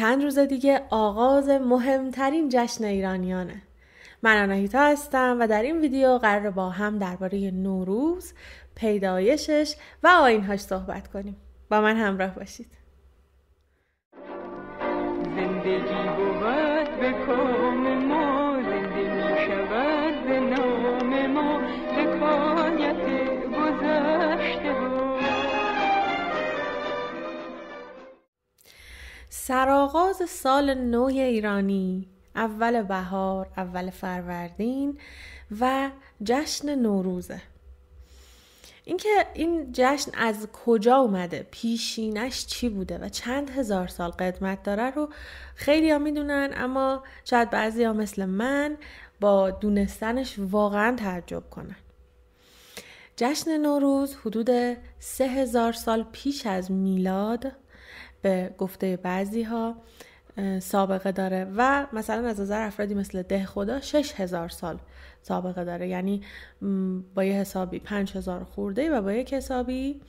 چند روز دیگه آغاز مهمترین جشن ایرانیانه. من آناهیتا هستم و در این ویدیو قرار با هم درباره نوروز، پیدایشش و آینهاش صحبت کنیم. با من همراه باشید. زندگی بود به سرآغاز سال نو ایرانی اول بهار اول فروردین و جشن نوروزه اینکه این جشن از کجا اومده پیشینش چی بوده و چند هزار سال قدمت داره رو خیلی ها میدونن اما شاید بعضی ها مثل من با دونستنش واقعا تعجب کنن جشن نوروز حدود سه هزار سال پیش از میلاد به گفته بعضی ها سابقه داره و مثلا از نظر افرادی مثل ده خدا هزار سال سابقه داره یعنی با یه حسابی هزار خورده و با یک حسابی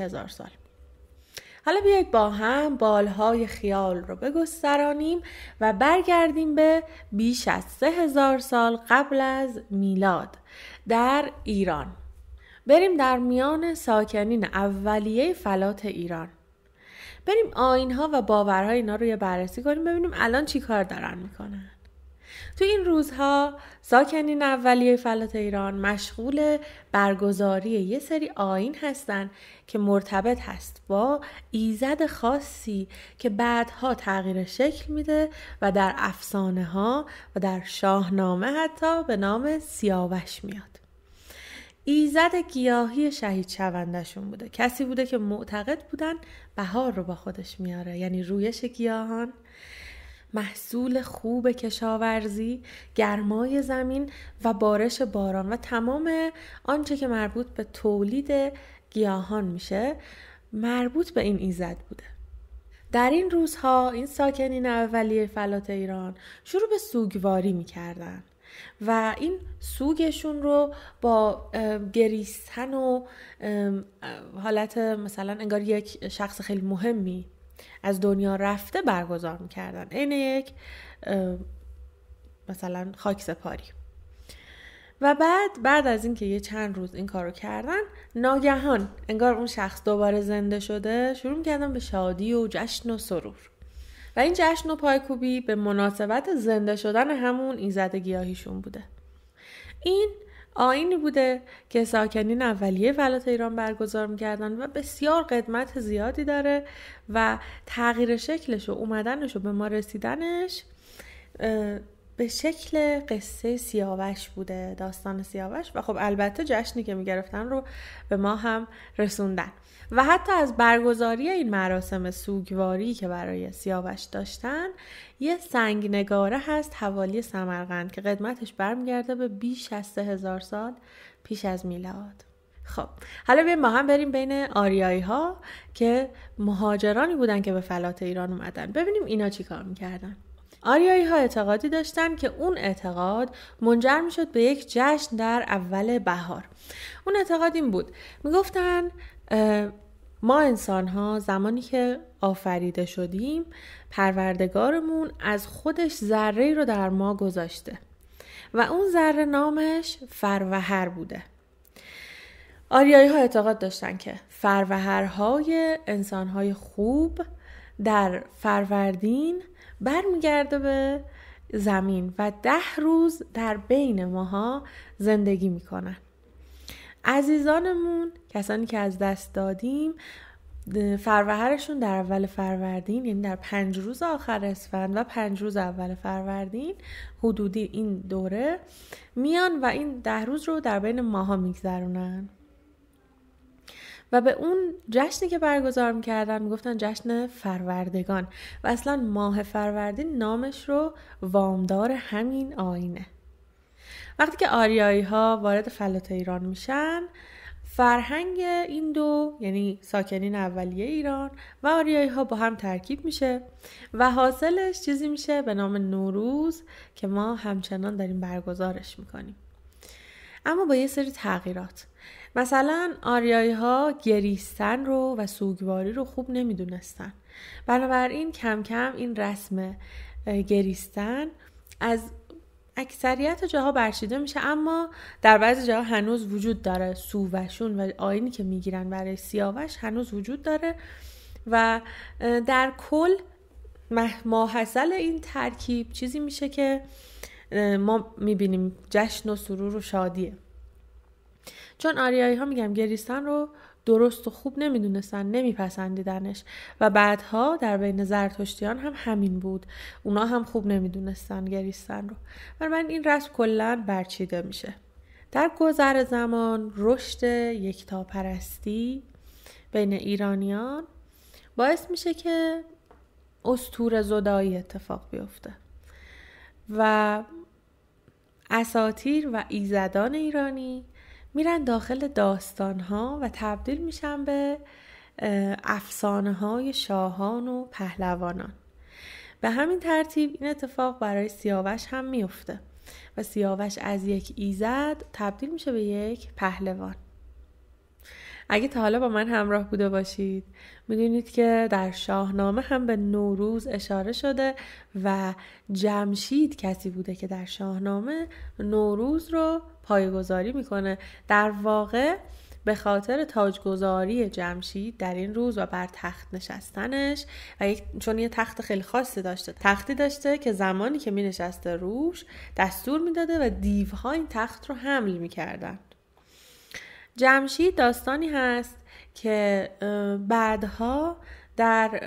هزار سال حالا بیایید با هم بالهای خیال رو بگسترانیم و برگردیم به بیش از سه هزار سال قبل از میلاد در ایران بریم در میان ساکنین اولیه فلات ایران بریم آین ها و باورهای اینا رو یه بررسی کنیم ببینیم الان چی کار دارن میکنن تو این روزها ساکنین اولیه فلات ایران مشغول برگزاری یه سری آین هستند که مرتبط هست با ایزد خاصی که بعدها تغییر شکل میده و در افسانه ها و در شاهنامه حتی به نام سیاوش میاد ایزد گیاهی شهید شوندشون بوده کسی بوده که معتقد بودن بهار رو با خودش میاره یعنی رویش گیاهان محصول خوب کشاورزی گرمای زمین و بارش باران و تمام آنچه که مربوط به تولید گیاهان میشه مربوط به این ایزد بوده در این روزها این ساکنین اولیه فلات ایران شروع به سوگواری میکردن و این سوگشون رو با گریستن و حالت مثلا انگار یک شخص خیلی مهمی از دنیا رفته برگزار میکردن عین یک مثلا خاک سپاری و بعد بعد از اینکه یه چند روز این کارو کردن ناگهان انگار اون شخص دوباره زنده شده شروع کردن به شادی و جشن و سرور و این جشن و پایکوبی به مناسبت زنده شدن همون ایزد گیاهیشون بوده این آینی بوده که ساکنین اولیه ولات ایران برگزار میکردن و بسیار قدمت زیادی داره و تغییر شکلش و اومدنش و به ما رسیدنش به شکل قصه سیاوش بوده داستان سیاوش و خب البته جشنی که میگرفتن رو به ما هم رسوندن و حتی از برگزاری این مراسم سوگواری که برای سیاوش داشتن یه سنگ نگاره هست حوالی سمرقند که قدمتش برمیگرده به بیش از سه هزار سال پیش از میلاد خب حالا بیایم ما هم بریم بین آریایی ها که مهاجرانی بودن که به فلات ایران اومدن ببینیم اینا چی کار میکردن آریایی ها اعتقادی داشتند که اون اعتقاد منجر می شد به یک جشن در اول بهار. اون اعتقاد این بود می گفتن ما انسان ها زمانی که آفریده شدیم پروردگارمون از خودش ذره رو در ما گذاشته و اون ذره نامش فروهر بوده آریایی ها اعتقاد داشتن که فروهرهای انسان های خوب در فروردین برمیگرده به زمین و ده روز در بین ماها زندگی میکنن عزیزانمون کسانی که از دست دادیم فروهرشون در اول فروردین یعنی در پنج روز آخر اسفند و پنج روز اول فروردین حدودی این دوره میان و این ده روز رو در بین ماها میگذرونن و به اون جشنی که برگزار میکردن میگفتن جشن فروردگان و اصلا ماه فروردین نامش رو وامدار همین آینه وقتی که آریایی ها وارد فلات ایران میشن فرهنگ این دو یعنی ساکنین اولیه ایران و آریایی ها با هم ترکیب میشه و حاصلش چیزی میشه به نام نوروز که ما همچنان داریم برگزارش میکنیم اما با یه سری تغییرات مثلا آریایی ها گریستن رو و سوگواری رو خوب نمیدونستن بنابراین کم کم این رسم گریستن از اکثریت جاها برشیده میشه اما در بعضی جاها هنوز وجود داره سووشون و آینی که میگیرن برای سیاوش هنوز وجود داره و در کل ماحصل این ترکیب چیزی میشه که ما میبینیم جشن و سرور و شادیه چون آریایی ها میگم گریستن رو درست و خوب نمیدونستن نمیپسندیدنش و بعدها در بین زرتشتیان هم همین بود اونا هم خوب نمیدونستن گریستن رو و من این رسم کلا برچیده میشه در گذر زمان رشد پرستی بین ایرانیان باعث میشه که استور زدایی اتفاق بیفته و اساتیر و ایزدان ایرانی میرن داخل داستان ها و تبدیل میشن به افسانه های شاهان و پهلوانان به همین ترتیب این اتفاق برای سیاوش هم میفته و سیاوش از یک ایزد تبدیل میشه به یک پهلوان اگه تا حالا با من همراه بوده باشید میدونید که در شاهنامه هم به نوروز اشاره شده و جمشید کسی بوده که در شاهنامه نوروز رو پایگذاری میکنه در واقع به خاطر تاجگذاری جمشید در این روز و بر تخت نشستنش و چون یه تخت خیلی خاصی داشته تختی داشته که زمانی که می نشسته روش دستور میداده و دیوها این تخت رو حمل میکردن جمشید داستانی هست که بعدها در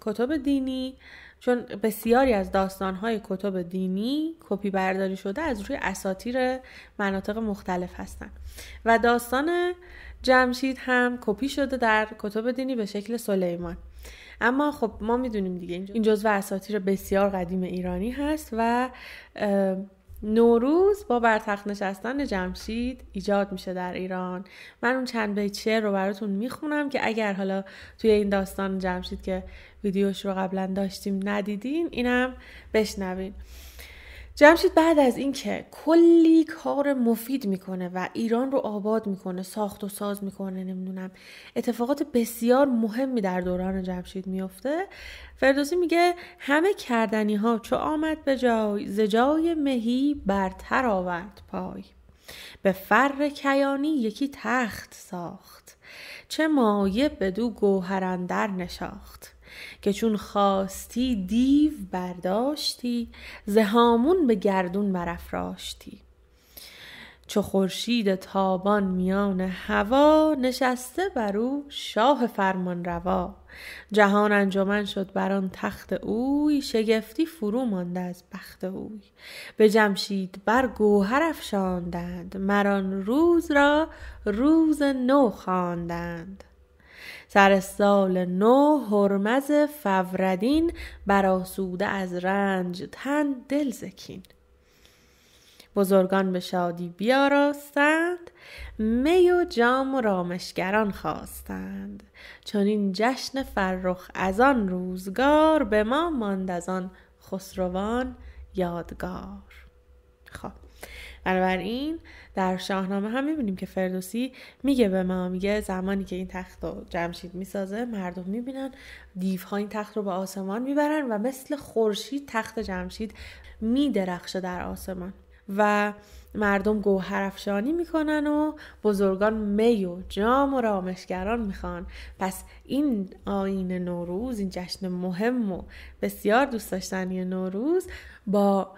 کتب دینی چون بسیاری از داستانهای کتب دینی کپی برداری شده از روی اساتیر مناطق مختلف هستند و داستان جمشید هم کپی شده در کتب دینی به شکل سلیمان اما خب ما میدونیم دیگه این جزو اساتیر بسیار قدیم ایرانی هست و نوروز با بر نشستن جمشید ایجاد میشه در ایران من اون چند بیت رو براتون میخونم که اگر حالا توی این داستان جمشید که ویدیوش رو قبلا داشتیم ندیدین اینم بشنوین جمشید بعد از اینکه کلی کار مفید میکنه و ایران رو آباد میکنه ساخت و ساز میکنه نمیدونم اتفاقات بسیار مهمی در دوران جمشید میفته فردوسی میگه همه کردنی ها چو آمد به جای زجای مهی برتر آورد پای به فر کیانی یکی تخت ساخت چه مایه بدو گوهرندر نشاخت که چون خواستی دیو برداشتی زهامون به گردون برافراشتی چو خورشید تابان میان هوا نشسته بر او شاه روا جهان انجمن شد بر آن تخت اوی شگفتی فرو مانده از بخت اوی به جمشید بر گوهر افشاندند مران روز را روز نو خواندند سر سال نو حرمز فوردین براسوده از رنج تن دل زکین بزرگان به شادی بیاراستند می و جام و رامشگران خواستند چون این جشن فرخ از آن روزگار به ما ماند از آن خسروان یادگار خب. بنابراین در شاهنامه هم میبینیم که فردوسی میگه به ما میگه زمانی که این تخت رو جمشید میسازه مردم میبینن دیوها این تخت رو به آسمان میبرن و مثل خورشید تخت جمشید میدرخشه در آسمان و مردم گوهرفشانی میکنن و بزرگان می و جام و رامشگران میخوان پس این آین نوروز این جشن مهم و بسیار دوست داشتنی نوروز با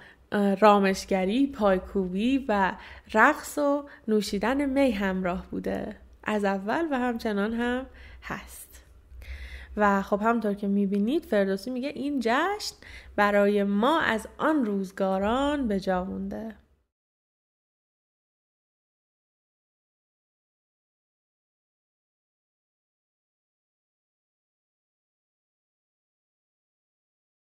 رامشگری، پایکوبی و رقص و نوشیدن می همراه بوده از اول و همچنان هم هست و خب همطور که میبینید فردوسی میگه این جشن برای ما از آن روزگاران به جا مونده